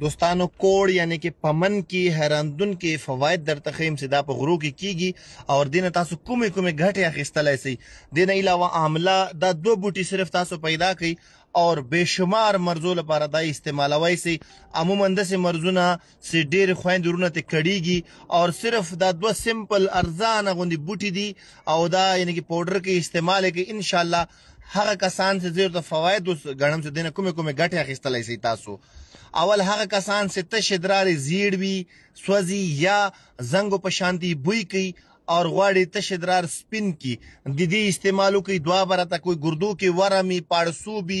دوستانو کوډ یعنی کې پمن کې حیراندون کې فواید درته خیم سدا په غرو کې کی کیږي او دینه تاسو کومې کومې غټه اخیستلای سي دینه علاوه عامله دا دو بوټي صرف تاسو پیدا کړئ اور بشمار مرزو لپاره دا استعمالوي سي عموما د سي مرزونه سي ډېر خويندرونه ته کړيږي اور صرف دا دوه سیمپل ارزان غوندي بوټي دي او دا یعنی کې پاوډر کې استعمال کې ان شاء الله هغه کسان چې زیر د فواید غنم چې دینه کومه کومه ګټه اخیستلای شي تاسو اول هغه کسان چې تشدرار زیړ وي سوځي یا زنګ په شانتي بوي کوي اور غواړي تشدرار سپین کی د دې استعمالو کې دوا برته کوئی ګردو کې ورمي پاړسو بي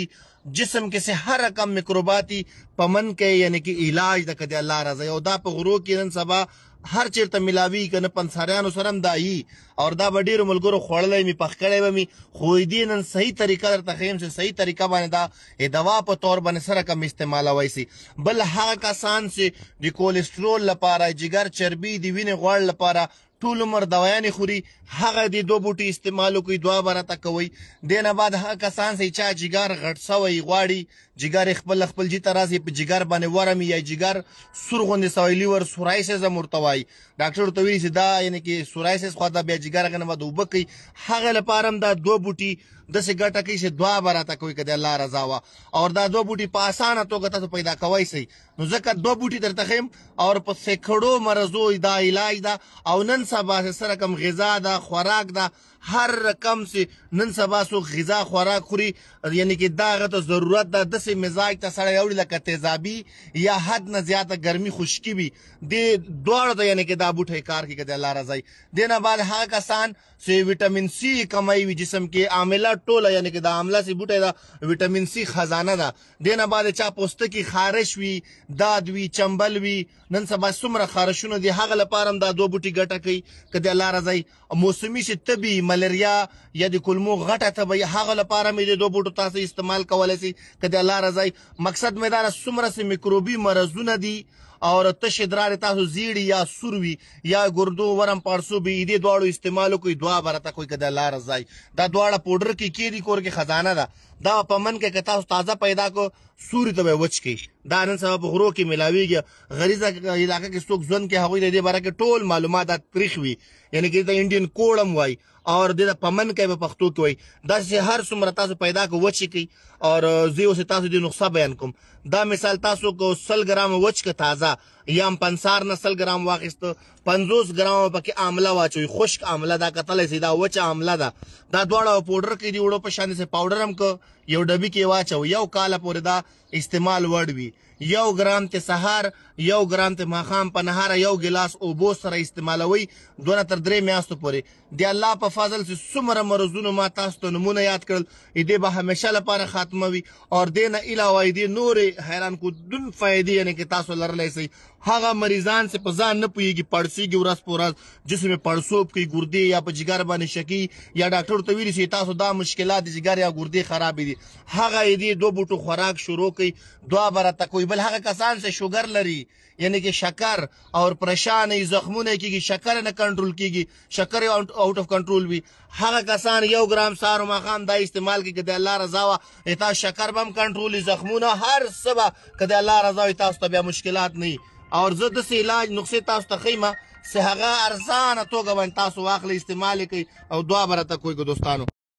جسم کې سه هر رقم میکروباتي پمن کې یعنی کې علاج د کده الله رضا او دا په غرو کې نن سبا هر چیرته ملاوی کنه پنساریانو سره هم دایي او دا به ډیرو ملګرو خوړلې می پخ کړې و می خو دې نن صحیح طریقه درته خیم چې صحیح طریقه باندې دا دوا په تور باندې سره کم استعمال وای سي بل هغه کسان چې د کولېسترول لپاره جګر چربي دی وینې غوړ لپاره ټول عمر دوايانې خوري هغه د دوه بوټي استعمال کوي دوا برته کوي دینه بعد هغه کسان چې چا جګر غټ سوی غواړي جګر خپل خپل جې ترازی په جګر باندې ورم یا جګر سور غوندې سویلی ور سورایسس مرتوای ډاکټر ته ویل چې دا یعنی کې سورایسس خو دا بیا جګر غنه مده وبکی هغه لپاره هم دا دوه بوټي د سې ګټه کې چې دوا براته کوي کده الله رضا وا او دا دوه بوټي په اسانه توګه تاسو پیدا کوي سي نو ځکه دوه بوټي درته خیم او په سکړو مرزو دا علاج دا او نن سبا سره کم غذا دا خوراک دا هر رقم سي نن سبا سو غذا خوراک خوري یعنی کې دا غته ضرورت دا د داسې مزاج ته سره یوړي لکه تیزابي یا حد نه زیاته ګرمي خشکی وي د دوړ د یعنی کې دا بوټي کار کې کده الله راځي دینه بعد هغه کسان چې وټامین سي کمای وي جسم کې عامله ټوله یعنی کې دا عامله سي بوټي دا وټامین سي خزانه ده دینه بعد چا پوستکی خارش وي داد وي چمبل وي نن سبا څومره خارشونه دي هغه لپاره هم دا دوه بوټي ګټه کوي کده الله راځي موسمي چې طبي ملریا یا د کولمو غټه تبي هغه لپاره مې د دوه بوټو تاسو استعمال کولای شي کده لار ځای مقصد مې دا سمره سي میکروبي مرزونه دي او تش درار تاسو زیړی یا سوروي یا ګردو ورم پارسو به دې دواړو استعمال کوي دوا برته کوي کده لار ځای دا دواړه پودر کې کیری کور کې خزانه ده دا پمن کې کتا تازه پیدا کو سوري ته وچ کی دا نن سبب غرو کې ملاویږي غریزه علاقې کې څوک ځن کې هغوی دې برکه ټول معلومات تاریخ وي یعنی کې دا انډین کوډم وای او د پمن کوي په پښتو کې وای دا چې هر څومره تاسو پیدا کو وچی کی او زیو سے تاسو د نقصا بیان کوم دا مثال تاسو کو سل ګرام وچ ک تازه یا 50 نسل ګرام واخیست 50 ګرام پکې آمله واچوي خشک آمله دا کتلې سي دا وچ آمله دا دا دواړه پاوډر کې دی وړو په شان سي پاوډر هم ک یو ډبی کې واچو یو کال پورې دا استعمال وړ وي یو ګرام ته سهار یو ګرام ته ماخام په نهار یو ګلاس او بو سره استعمالوي دونه تر درې میاشتو پورې دی الله په فضل سي څومره مرزونو ما تاسو ته نمونه یاد کړل دې به همیشه لپاره خاتمه وي او دینه الاوی دي نور حیران کو دن فائدې یعنی کې تاسو لرلای سي هغه مریضان چې په ځان نه پويږي پړسيږي ورځ په ورځ جسم پړسوب کوي ګردې یا په جګر باندې شکی یا ډاکټر ته ویل شي تاسو دا مشکلات جګر یا ګردې خراب دي هغه دې دوه بوټو خوراک شروع کوي دوا بره تکوي بل هغه کسان چې شوګر لري یعنی کې شکر او پریشانې زخمونه کېږي شکر نه کنټرول کېږي شکر اوټ اف کنټرول وي هغه کسان یو ګرام سارو ماخام دا استعمال کوي کده الله رضا وا اته شکر بم کنټرول زخمونه هر سبا کده الله رضا وي تاسو ته بیا مشکلات نه او زه د علاج نسخې تاسو ته خیمه سه هغه ارزانه توګه باندې تاسو واخلې استعمال کړئ او دعا برته کوی ګو دوستانو